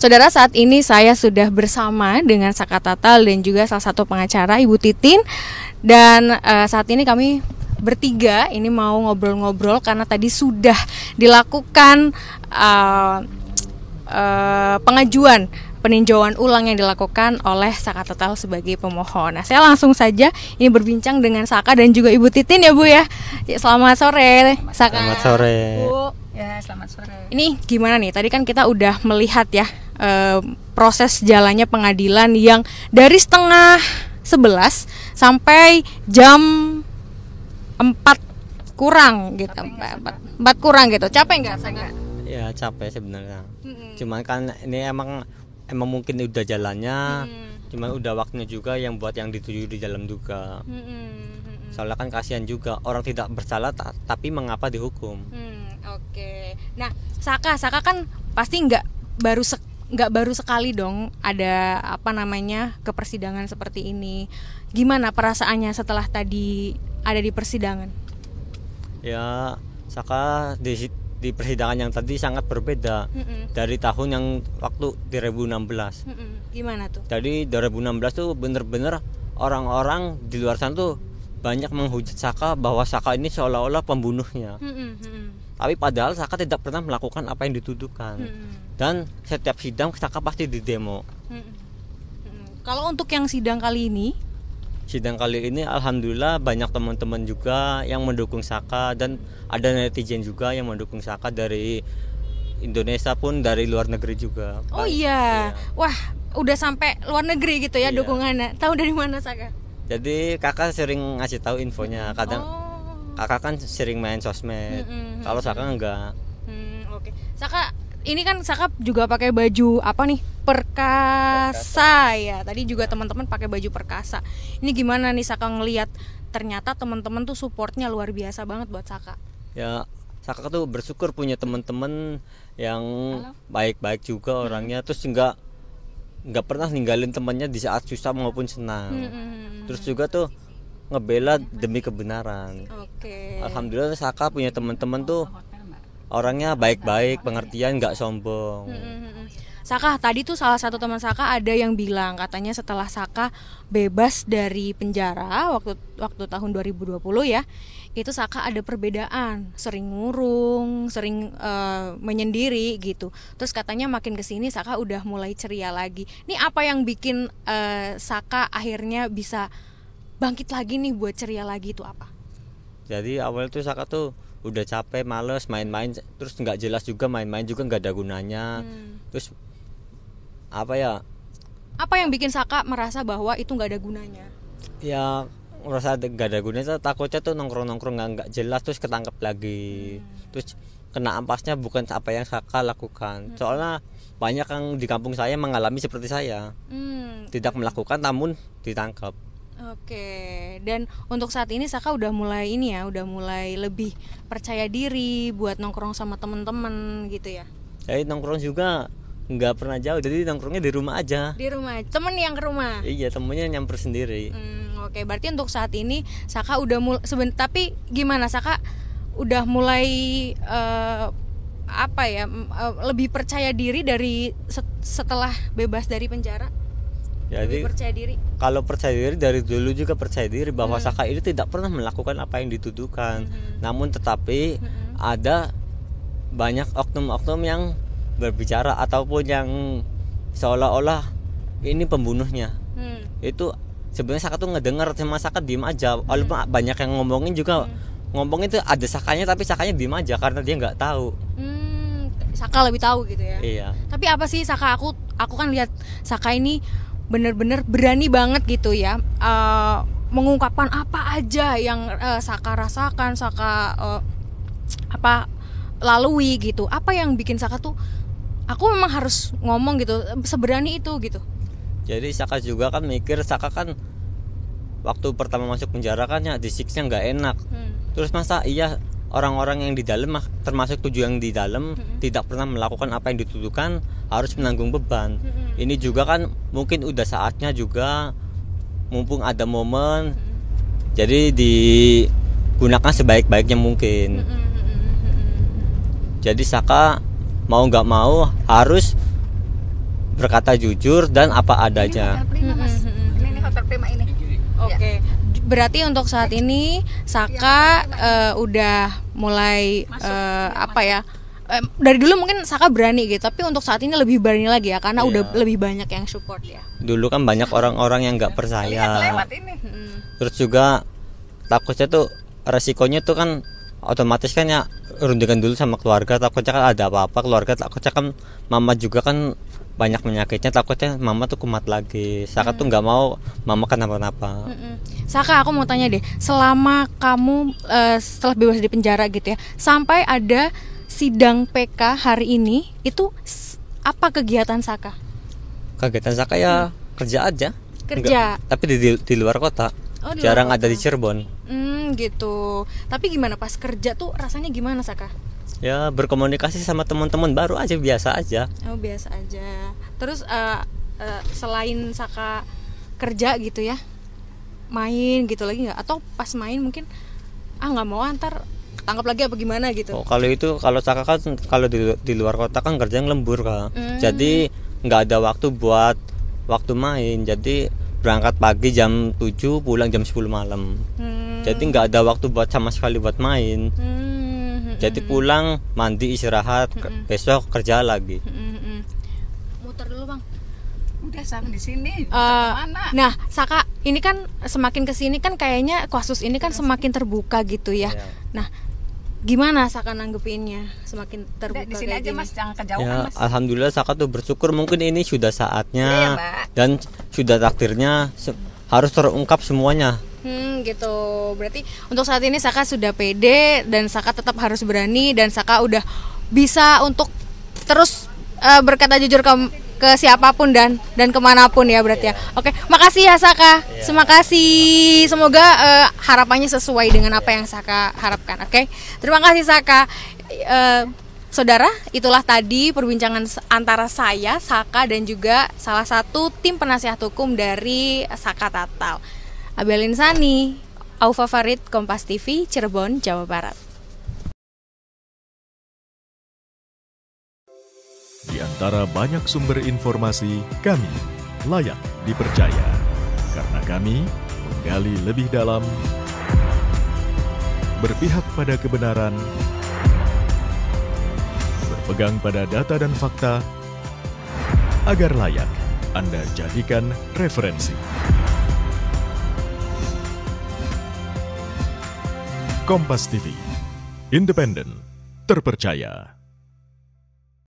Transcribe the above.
Saudara saat ini saya sudah bersama dengan Saka Tatal dan juga salah satu pengacara Ibu Titin dan uh, saat ini kami bertiga ini mau ngobrol-ngobrol karena tadi sudah dilakukan uh, uh, pengajuan peninjauan ulang yang dilakukan oleh Saka Tatal sebagai pemohon. Nah, saya langsung saja ini berbincang dengan Saka dan juga Ibu Titin ya Bu ya. ya selamat sore Saka. Selamat sore. Bu. Ya, selamat sore. Ini gimana nih? Tadi kan kita udah melihat ya e, proses jalannya pengadilan yang dari setengah sebelas sampai jam empat kurang gitu. Empat, empat kurang gitu. Capek nggak? Ya capek sebenarnya. Hmm. Cuman kan ini emang emang mungkin udah jalannya. Hmm. Cuman udah waktunya juga yang buat yang dituju di dalam juga. Hmm. Soalnya kan kasihan juga orang tidak bersalah ta tapi mengapa dihukum. Hmm, Oke. Okay. Nah, Saka, Saka kan pasti nggak baru sek nggak baru sekali dong ada apa namanya ke persidangan seperti ini. Gimana perasaannya setelah tadi ada di persidangan? Ya, Saka di, di persidangan yang tadi sangat berbeda mm -mm. dari tahun yang waktu 2016. Mm -mm. Gimana tuh? Jadi 2016 tuh bener-bener orang-orang di luar sana tuh banyak menghujat Saka bahwa Saka ini seolah-olah pembunuhnya. Mm -mm tapi padahal Saka tidak pernah melakukan apa yang dituduhkan hmm. dan setiap sidang Saka pasti didemo hmm. Hmm. kalau untuk yang sidang kali ini sidang kali ini alhamdulillah banyak teman-teman juga yang mendukung Saka dan ada netizen juga yang mendukung Saka dari Indonesia pun dari luar negeri juga oh iya, iya. wah udah sampai luar negeri gitu ya iya. dukungannya tahu dari mana Saka jadi kakak sering ngasih tahu infonya kadang oh kakak kan sering main sosmed mm -hmm. kalau Saka enggak hmm, oke okay. Saka ini kan Saka juga pakai baju apa nih perkasa, perkasa. ya tadi juga ya. teman-teman pakai baju perkasa ini gimana nih Saka ngelihat ternyata teman-teman tuh supportnya luar biasa banget buat Saka ya Saka tuh bersyukur punya teman-teman yang baik-baik juga orangnya hmm. terus enggak nggak pernah ninggalin temannya di saat susah maupun senang hmm. terus juga tuh ngebela demi kebenaran. Okay. Alhamdulillah Saka punya teman-teman tuh orangnya baik-baik, pengertian, nggak sombong. Hmm, hmm. Saka tadi tuh salah satu teman Saka ada yang bilang katanya setelah Saka bebas dari penjara waktu waktu tahun 2020 ya itu Saka ada perbedaan sering ngurung sering uh, menyendiri gitu terus katanya makin kesini Saka udah mulai ceria lagi ini apa yang bikin uh, Saka akhirnya bisa bangkit lagi nih buat ceria lagi itu apa? Jadi awal tuh Saka tuh udah capek, males main-main, terus nggak jelas juga main-main juga nggak ada gunanya. Hmm. Terus apa ya? Apa yang bikin Saka merasa bahwa itu nggak ada gunanya? Ya merasa nggak ada gunanya takutnya tuh nongkrong-nongkrong nggak -nongkrong, jelas terus ketangkep lagi. Hmm. Terus kena ampasnya bukan apa yang Saka lakukan. Hmm. Soalnya banyak yang di kampung saya mengalami seperti saya. Hmm. Tidak melakukan namun ditangkap. Oke, dan untuk saat ini Saka udah mulai ini ya, udah mulai lebih percaya diri buat nongkrong sama temen-temen gitu ya. Eh nongkrong juga nggak pernah jauh, jadi nongkrongnya di rumah aja. Di rumah, temen yang ke rumah. Iya, temennya nyamper sendiri. Hmm, oke, berarti untuk saat ini Saka udah mulai sebentar, tapi gimana Saka udah mulai uh, apa ya, uh, lebih percaya diri dari setelah bebas dari penjara? Ya, jadi Lebih percaya diri kalau percaya diri dari dulu juga percaya diri bahwa hmm. Saka ini tidak pernah melakukan apa yang dituduhkan hmm. namun tetapi hmm. ada banyak oknum-oknum yang berbicara ataupun yang seolah-olah ini pembunuhnya hmm. itu sebenarnya Saka tuh ngedengar sama Saka diem aja hmm. banyak yang ngomongin juga hmm. ngomongin itu ada Sakanya tapi Sakanya diem aja karena dia nggak tahu hmm. Saka lebih tahu gitu ya iya tapi apa sih Saka aku aku kan lihat Saka ini bener-bener berani banget gitu ya uh, mengungkapkan apa aja yang uh, Saka rasakan, Saka uh, apa lalui gitu. Apa yang bikin Saka tuh aku memang harus ngomong gitu, seberani itu gitu. Jadi Saka juga kan mikir Saka kan waktu pertama masuk penjara kan ya disiksa nggak enak. Hmm. Terus masa iya orang-orang yang di dalam termasuk tujuh yang di dalam mm-hmm. tidak pernah melakukan apa yang dituduhkan harus menanggung beban. Mm-hmm. Ini juga kan mungkin udah saatnya juga mumpung ada momen mm-hmm. jadi digunakan sebaik-baiknya mungkin. Jadi Saka mau nggak mau harus berkata jujur dan apa adanya. Ini hotel prima, mas. Ini hotel prima ini. Oke. Okay. Ya. Berarti untuk saat ini Saka uh, udah mulai uh, apa ya? dari dulu mungkin Saka berani gitu, tapi untuk saat ini lebih berani lagi ya karena yeah. udah iya. lebih banyak yang support ya. Dulu kan banyak orang-orang yang nggak percaya. Kan hmm. Terus juga takutnya tuh resikonya tuh kan otomatis kan ya rundingan dulu sama keluarga takutnya kan ada apa-apa keluarga takutnya kan mama juga kan banyak menyakitnya takutnya mama tuh kumat lagi Saka hmm. tuh nggak mau mama kenapa-napa hmm. Saka aku mau tanya deh selama kamu uh, setelah bebas di penjara gitu ya sampai ada sidang PK hari ini itu apa kegiatan Saka kegiatan Saka ya hmm. kerja aja kerja Enggak, tapi di, di, luar kota oh, di luar jarang kota. ada di Cirebon hmm gitu tapi gimana pas kerja tuh rasanya gimana Saka ya berkomunikasi sama teman-teman baru aja biasa aja oh biasa aja terus uh, uh, selain saka kerja gitu ya main gitu lagi nggak atau pas main mungkin ah nggak mau antar ah, tangkap lagi apa gimana gitu oh, kalau itu kalau saka kan kalau di, di luar kota kan kerja yang lembur kak mm. jadi nggak ada waktu buat waktu main jadi berangkat pagi jam 7 pulang jam 10 malam mm. jadi nggak ada waktu buat sama sekali buat main mm jadi hmm. pulang mandi istirahat mm besok kerja lagi mm muter dulu bang udah sampai di sini uh, eh, mana nah Saka ini kan semakin kesini kan kayaknya kasus ini kan semakin terbuka gitu ya yeah. nah gimana Saka nanggepinnya semakin terbuka di sini aja mas jangan kejauhan ya, mas alhamdulillah Saka tuh bersyukur mungkin ini sudah saatnya yeah, dan sudah takdirnya harus terungkap semuanya Hmm gitu. Berarti untuk saat ini Saka sudah pede dan Saka tetap harus berani dan Saka udah bisa untuk terus uh, berkata jujur ke ke siapapun dan dan kemanapun ya berarti ya. Iya. Oke, makasih ya Saka. Yeah. Terima kasih. Semoga uh, harapannya sesuai dengan apa yang Saka harapkan. Oke, okay? terima kasih Saka. Uh, Saudara, itulah tadi perbincangan antara saya, Saka, dan juga salah satu tim penasihat hukum dari Saka Tatal. Abel Insani, Aufa Farid, Kompas TV, Cirebon, Jawa Barat. Di antara banyak sumber informasi, kami layak dipercaya. Karena kami menggali lebih dalam, berpihak pada kebenaran, berpegang pada data dan fakta, agar layak Anda jadikan referensi. Kompas TV, independen, terpercaya.